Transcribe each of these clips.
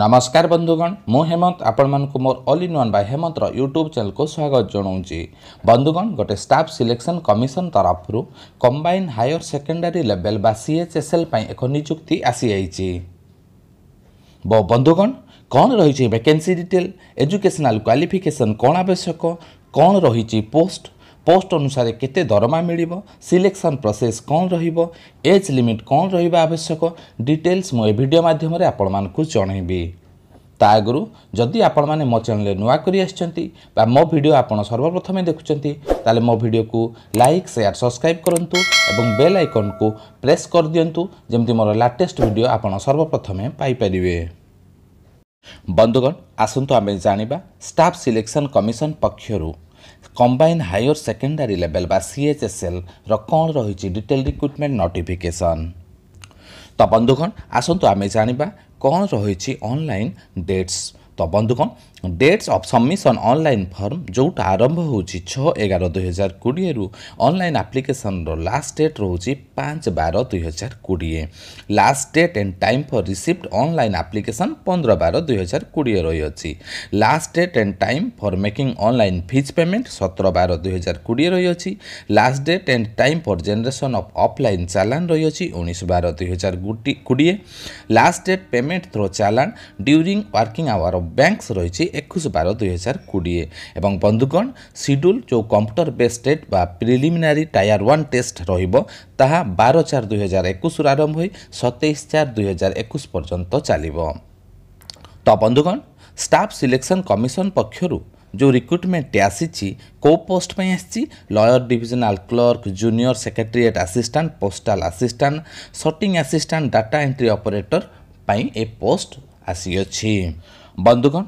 ନମସ୍କାର ବନ୍ଧୁଗଣ ମୁଁ ହେମନ୍ତ ଆପଣମାନଙ୍କୁ ମୋର ଅଲ୍ ଇନ୍ ୱାନ୍ ବାଇ ହେମନ୍ତର ୟୁଟ୍ୟୁବ୍ ଚ୍ୟାନେଲକୁ ସ୍ୱାଗତ ଜଣାଉଛି ବନ୍ଧୁଗଣ ଗୋଟେ ଷ୍ଟାଫ୍ ସିଲେକ୍ସନ୍ କମିଶନ ତରଫରୁ କମ୍ବାଇନ୍ ହାୟର ସେକେଣ୍ଡାରୀ ଲେଭେଲ୍ ବା ସିଏଚ୍ଏସ୍ଏଲ୍ ପାଇଁ ଏକ ନିଯୁକ୍ତି ଆସିଯାଇଛି ବନ୍ଧୁଗଣ କ'ଣ ରହିଛି ଭେକେନ୍ସି ଡିଟେଲ୍ ଏଜୁକେସନାଲ୍ କ୍ୱାଲିଫିକେସନ୍ କ'ଣ ଆବଶ୍ୟକ କ'ଣ ରହିଛି ପୋଷ୍ଟ ପୋଷ୍ଟ ଅନୁସାରେ କେତେ ଦରମା ମିଳିବ ସିଲେକ୍ସନ୍ ପ୍ରସେସ୍ କ'ଣ ରହିବ ଏଜ୍ ଲିମିଟ୍ କ'ଣ ରହିବା ଆବଶ୍ୟକ ଡିଟେଲ୍ସ ମୁଁ ଏ ଭିଡ଼ିଓ ମାଧ୍ୟମରେ ଆପଣମାନଙ୍କୁ ଜଣେଇବି ତା ଆଗରୁ ଯଦି ଆପଣମାନେ ମୋ ଚ୍ୟାନେଲରେ ନୂଆ କରି ଆସିଛନ୍ତି ବା ମୋ ଭିଡ଼ିଓ ଆପଣ ସର୍ବପ୍ରଥମେ ଦେଖୁଛନ୍ତି ତାହେଲେ ମୋ ଭିଡ଼ିଓକୁ ଲାଇକ୍ ସେୟାର୍ ସବସ୍କ୍ରାଇବ୍ କରନ୍ତୁ ଏବଂ ବେଲ୍ ଆଇକନ୍କୁ ପ୍ରେସ୍ କରିଦିଅନ୍ତୁ ଯେମିତି ମୋର ଲାଟେଷ୍ଟ ଭିଡ଼ିଓ ଆପଣ ସର୍ବପ୍ରଥମେ ପାଇପାରିବେ ବନ୍ଧୁଗଣ ଆସନ୍ତୁ ଆମେ ଜାଣିବା ଷ୍ଟାଫ୍ ସିଲେକ୍ସନ୍ କମିଶନ୍ ପକ୍ଷରୁ କମ୍ବାଇନ୍ ହାୟର ସେକେଣ୍ଡାରୀ ଲେବେଲ୍ ବା ସିଏଚ୍ଏସ୍ଏଲ୍ର କ'ଣ ରହିଛି ଡିଟେଲ୍ ରିକ୍ରୁଟମେଣ୍ଟ ନୋଟିଫିକେସନ୍ ତ ବନ୍ଧୁଗଣ ଆସନ୍ତୁ ଆମେ ଜାଣିବା କ'ଣ ରହିଛି ଅନଲାଇନ୍ ଡେଟ୍ସ ତ ବନ୍ଧୁଗଣ dates of submission online form ଯେଉଁଟା ଆରମ୍ଭ ହେଉଛି ଛଅ ଏଗାର ଦୁଇହଜାର କୋଡ଼ିଏରୁ ଅନଲାଇନ୍ ଆପ୍ଲିକେସନ୍ର ଲାଷ୍ଟ ଡେଟ୍ ରହୁଛି ପାଞ୍ଚ ବାର ଦୁଇହଜାର କୋଡ଼ିଏ last date and time for receipt online application ପନ୍ଦର ବାର ଦୁଇହଜାର କୋଡ଼ିଏ ରହିଅଛି last date and time for making online fees payment ସତର ବାର ଦୁଇହଜାର କୋଡ଼ିଏ ରହିଅଛି last date and time for generation of offline challan ରହିଅଛି ଉଣେଇଶ ବାର ଦୁଇହଜାର କୋଡ଼ିଏ last date payment through challan during working hour of banks ରହିଛି ଏକୋଇଶ ବାର ଦୁଇହଜାର କୋଡ଼ିଏ ଏବଂ ବନ୍ଧୁଗଣ ସିଡ୍ୟୁଲ୍ ଯେଉଁ କମ୍ପ୍ୟୁଟର ବେସ୍ ଟେଟ୍ ବା ପ୍ରିଲିମିନାରୀ ଟାୟାର ୱାନ୍ ଟେଷ୍ଟ ରହିବ ତାହା ବାର ଚାରି ଦୁଇହଜାର ଏକୋଇଶରୁ ଆରମ୍ଭ ହୋଇ ସତେଇଶ ଚାରି ଦୁଇହଜାର ଏକୋଇଶ ପର୍ଯ୍ୟନ୍ତ ଚାଲିବ ତ ବନ୍ଧୁଗଣ ଷ୍ଟାଫ୍ ସିଲେକ୍ସନ୍ କମିଶନ୍ ପକ୍ଷରୁ ଯେଉଁ ରିକ୍ରୁଟମେଣ୍ଟଟି ଆସିଛି କେଉଁ ପୋଷ୍ଟ ପାଇଁ ଆସିଛି lower divisional clerk junior secretariat assistant postal assistant sorting assistant data entry operator ପାଇଁ ଏ ପୋଷ୍ଟ ଆସିଅଛି ବନ୍ଧୁଗଣ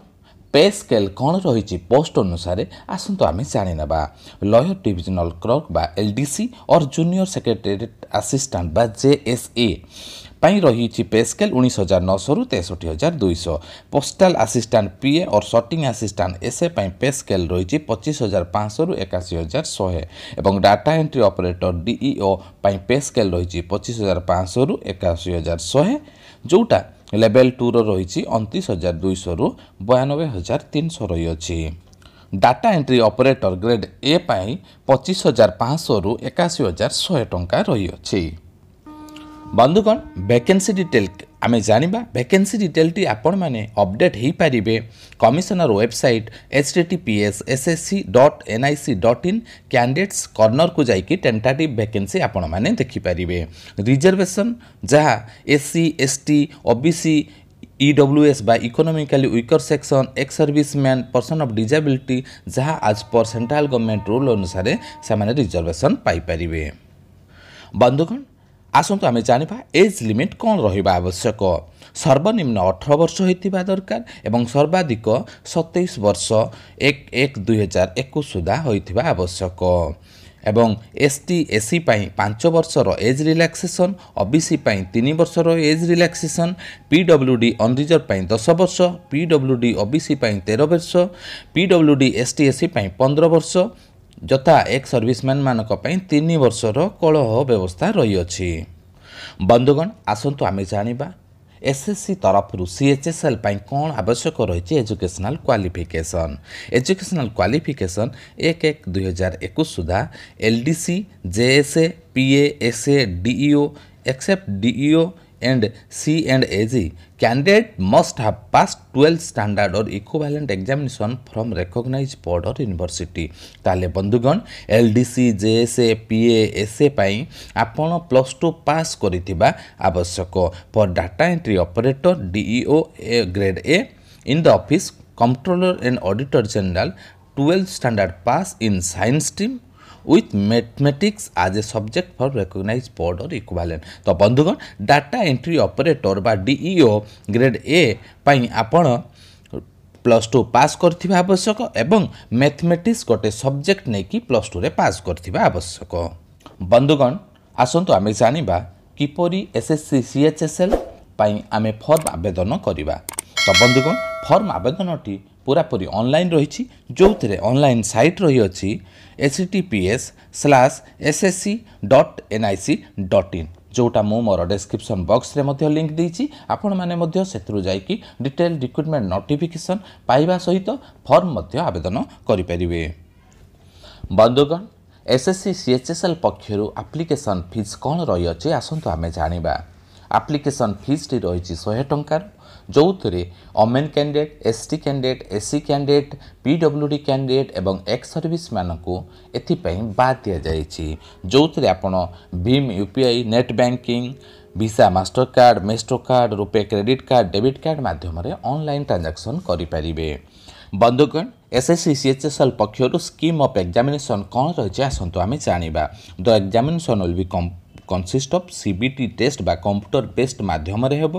ପେ ସ୍କେଲ୍ କ'ଣ ରହିଛି ପୋଷ୍ଟ ଅନୁସାରେ ଆସନ୍ତୁ ଆମେ ଜାଣିନେବା ଲୟର ଡିଭିଜନାଲ କ୍ଲର୍କ ବା L D C or junior secretariat assistant ବା ଜେଏସ୍ଏ ପାଇଁ ରହିଛି ପେ ସ୍କେଲ୍ ଉଣେଇଶ ହଜାର ନଅଶହରୁ ତେଷଠି ହଜାର ଦୁଇଶହ postal assistant PA or sorting assistant SA ପାଇଁ ପେ ସ୍କେଲ୍ ରହିଛି ପଚିଶ ହଜାର ପାଞ୍ଚଶହରୁ ଏକାଅଶୀ ହଜାର ଶହେ ଏବଂ ଡାଟା ଏଣ୍ଟ୍ରି ଅପରେଟର ଡିଇଓ ପାଇଁ ପେ ସ୍କେଲ୍ ରହିଛି ପଚିଶ ହଜାର ପାଞ୍ଚଶହରୁ ଏକାଅଶୀ ହଜାର ଶହେ ଯେଉଁଟା ଲେଭେଲ୍ ଟୁର ରହିଛି ଅଣତିରିଶ ହଜାର ଦୁଇଶହରୁ ବୟାନବେ ହଜାର ତିନିଶହ ରହିଅଛି data entry operator grade A ପାଇଁ ପଚିଶ ହଜାର ପାଞ୍ଚଶହରୁ ଏକାଅଶୀ ହଜାର ଶହେ ଟଙ୍କା ରହିଅଛି ବନ୍ଧୁଗଣ ଭ୍ୟାକେନ୍ସି ଡିଟେଲ୍ ଆମେ ଜାଣିବା ଭ୍ୟାକେନ୍ସି ଡିଟେଲ୍ଟି ଆପଣମାନେ ଅପଡ଼େଟ୍ ହୋଇପାରିବେ କମିଶନର website H D T P S S S C dot N I C dot in candidates କର୍ଣ୍ଣରକୁ ଯାଇକି ଟେଣ୍ଟାଟିଭ୍ ଭ୍ୟାକେନ୍ସି ଆପଣମାନେ ଦେଖିପାରିବେ ରିଜର୍ଭେସନ୍ ଯାହା S C S T O B C EWS বা economically weaker section ex serviceman person of disability যা আজ পর central government rule অনুসারে সে রিজর্ভেসন পাইপারে বন্ধুগণ ଆସନ୍ତୁ ଆମେ ଜାଣିବା ଏଜ୍ ଲିମିଟ୍ କ'ଣ ରହିବା ଆବଶ୍ୟକ ସର୍ବନିମ୍ନ ଅଠର ବର୍ଷ ହୋଇଥିବା ଦରକାର ଏବଂ ସର୍ବାଧିକ ସତେଇଶ ବର୍ଷ ଏକ ଏକ ଦୁଇହଜାର ଏକୋଇଶ ସୁଦ୍ଧା ହୋଇଥିବା ଆବଶ୍ୟକ ଏବଂ ଏସ୍ ଟି ଏସ୍ସି ପାଇଁ ପାଞ୍ଚ ବର୍ଷର age relaxation O B C ପାଇଁ ତିନି ବର୍ଷର age relaxation P W D unreserve ପାଇଁ ଦଶ ବର୍ଷ P W D O B C ପାଇଁ ତେର ବର୍ଷ P W D S T SC ପାଇଁ ପନ୍ଦର ବର୍ଷ ଯଥା ଏକ୍ ସର୍ଭିସମ୍ୟାନମାନଙ୍କ ପାଇଁ ତିନି ବର୍ଷର କଳହ ବ୍ୟବସ୍ଥା ରହିଅଛି ବନ୍ଧୁଗଣ ଆସନ୍ତୁ ଆମେ ଜାଣିବା ଏସ୍ଏସ୍ସି ତରଫରୁ ସିଏଚ୍ଏସ୍ଏଲ୍ ପାଇଁ କ'ଣ ଆବଶ୍ୟକ ରହିଛି ଏଜୁକେସନାଲ୍ କ୍ୱାଲିଫିକେସନ୍ ଏଜୁକେସନାଲ୍ କ୍ୱାଲିଫିକେସନ୍ ଏକ ଏକ ଦୁଇହଜାର ଏକୋଇଶ ସୁଦ୍ଧା L D C JSA PA SA DEO except DEO and C and AG, candidate must have passed 12 standard or equivalent examination from recognized board or university. Tale Bandugan, LDC, JSA, PA, SA পাই আপন plus two pass Koritiba, Abasoko, for data entry operator, DEO A grade A in the office comptroller and auditor general 12 standard pass in science team with mathematics as a subject for recognize board or equivalent তো বন্ধুগণ data entry operator বা DEO grade A পাই আপনার plus two pass করা আবশ্যক এবং mathematics গোটে subject নেই প্লস টুরে পাস করা আবশ্যক বন্ধুগণ আসন্তু আমি জাঁয়া কিপর এসএসসি সিএচএসএল পাই আমি ফর্ম আবেদন করা ତ ବନ୍ଧୁକ ଫର୍ମ ଆବେଦନଟି ପୁରାପୁରି ଅନଲାଇନ୍ ରହିଛି ଯେଉଁଥିରେ ଅନଲାଇନ୍ ସାଇଟ୍ ରହିଅଛି H T P S slash S S C dot NIC dot in ଯେଉଁଟା ମୁଁ ମୋର ଡେସ୍କ୍ରିପ୍ସନ୍ ବକ୍ସରେ ମଧ୍ୟ ଲିଙ୍କ୍ ଦେଇଛି ଆପଣମାନେ ମଧ୍ୟ ସେଥିରୁ ଯାଇକି ଡିଟେଲ୍ ରିକ୍ରୁଟମେଣ୍ଟ ନୋଟିଫିକେସନ୍ ପାଇବା ସହିତ ଫର୍ମ ମଧ୍ୟ ଆବେଦନ କରିପାରିବେ ବନ୍ଧୁଗଣ ଏସ୍ଏସ୍ସି ସି ଏଚ୍ଏସ୍ଏଲ୍ ପକ୍ଷରୁ ଆପ୍ଲିକେସନ୍ ଫିଜ୍ କ'ଣ ରହିଅଛି ଆସନ୍ତୁ ଆମେ ଜାଣିବା ଆପ୍ଲିକେସନ୍ ଫିସ୍ଟି ରହିଛି ଶହେ ଟଙ୍କାର ଯେଉଁଥିରେ women candidate ST candidate SC candidate PWD candidate ଏବଂ ଏକ୍ସ ସର୍ଭିସମାନଙ୍କୁ ଏଥିପାଇଁ ବାଦ୍ ଦିଆଯାଇଛି ଯେଉଁଥିରେ ଆପଣ ଭୀମ୍ U P I net banking Visa Mastercard Maestro card RuPay credit card debit card ମାଧ୍ୟମରେ ଅନଲାଇନ୍ ଟ୍ରାଞ୍ଜାକ୍ସନ୍ କରିପାରିବେ ବନ୍ଧୁଗଣ এসএসসি সিএচএসএল পক্ষর স্কিম অফ এক্সামিনেসন কম রয়েছে আসন্তু আমি জাঁয়া দ এক্সামিনেসন উইল বি কম কনসিস্ট অফ সিবিটি টেস্ট বা কম্পুটর বেস্ট মাধ্যমে হব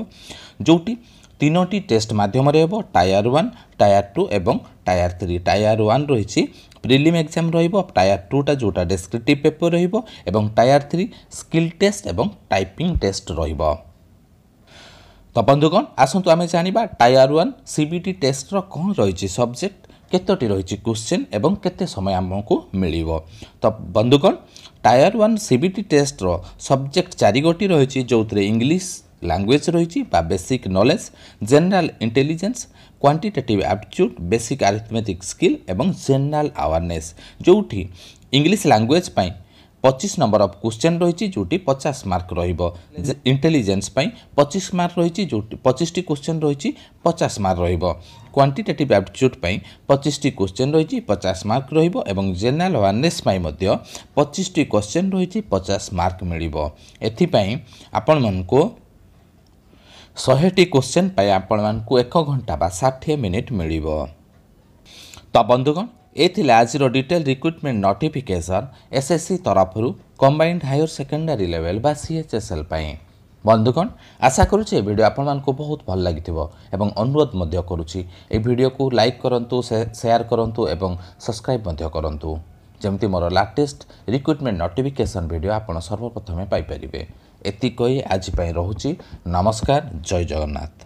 যেটি তিনোটি টেস্ট মাধ্যমে হব টায়ার ওয়ান টায়ার টু এবং টায়ার থ্রি টায়ার ওয়ান রয়েছে প্রিলিম এক্সাম রহব টায়ার টুটা যেটা ডেসক্রিপটিভ পেপর রহব এবং টায়ার থ্রি স্কিল টেস্ট এবং টাইপিং টেস্ট রহব তো বন্ধুগণ আসন্তু আমি জাঁয়া টায়ার ওয়ান সিবিটি টেস্টর কম রয়েছে সবজেক্ট କେତୋଟି ରହିଛି କୋଶ୍ଚିନ୍ ଏବଂ କେତେ ସମୟ ଆମକୁ ମିଳିବ ତ ବନ୍ଧୁଗଣ tier one C B T ଟେଷ୍ଟର ସବଜେକ୍ଟ ଚାରିଗୋଟି ରହିଛି ଯେଉଁଥିରେ ଇଂଲିଶ ଲାଙ୍ଗୁଏଜ୍ ରହିଛି ବା basic knowledge general intelligence quantitative aptitude basic arithmetic skill ଏବଂ ଜେନେରାଲ ଆୱାରନେସ୍ ଯେଉଁଠି ଇଂଲିଶ ଲାଙ୍ଗୁଏଜ୍ ପାଇଁ পঁচিশ নম্বর অফ কোশ্চেন রয়েছে যেটি পচাশ মার্ক রহব ইন্টেলিজেন্স পঁচিশ মার্ক রয়েছে যেটি পঁচিশটি কোশ্চেন রয়েছে পচাশ মার্ক রহব କ୍ୱାଣ୍ଟିଟେଟିଭ୍ ଆପ୍ଟିଚ୍ୟୁଡ଼୍ ପାଇଁ ପଚିଶଟି କୋଶ୍ଚେନ୍ ରହିଛି ପଚାଶ ମାର୍କ ରହିବ ଏବଂ ଜେନେରାଲ୍ ଆୱାରନେସ୍ ପାଇଁ ମଧ୍ୟ ପଚିଶଟି କୋଶ୍ଚେନ୍ ରହିଛି ପଚାଶ ମାର୍କ ମିଳିବ ଏଥିପାଇଁ ଆପଣମାନଙ୍କୁ ଶହେଟି କୋଶ୍ଚେନ୍ ପାଇଁ ଆପଣମାନଙ୍କୁ ଏକ ଘଣ୍ଟା ବା ଷାଠିଏ ମିନିଟ୍ ମିଳିବ ତ ବନ୍ଧୁଗଣ ଏ ଥିଲା ଆଜିର ଡିଟେଲ୍ ରିକ୍ରୁଟମେଣ୍ଟ ନୋଟିଫିକେସନ୍ ଏସ୍ଏସ୍ସି ତରଫରୁ କମ୍ବାଇଣ୍ଡ ହାୟର ସେକେଣ୍ଡାରୀ ଲେଭେଲ୍ ବା ସିଏଚ୍ଏସ୍ଏଲ୍ ପାଇଁ বন্ধুগণ আশা করুছি এই ভিডিও আপনার বহুত ভাল লাগি এবং অনুরোধ মধ্য করুছি এই ভিডিওকে লাইক করতু সেয়ার করতু এবং সবসক্রাইব মধ্য করতু যেমি মোট লাটেস্ট রিক্রুটমেন্ট নোটিফিকেসন ভিডিও আপনার সর্বপ্রথমে পাইপারে এতিক আজপাই রুচি নমস্কার জয় জগন্নাথ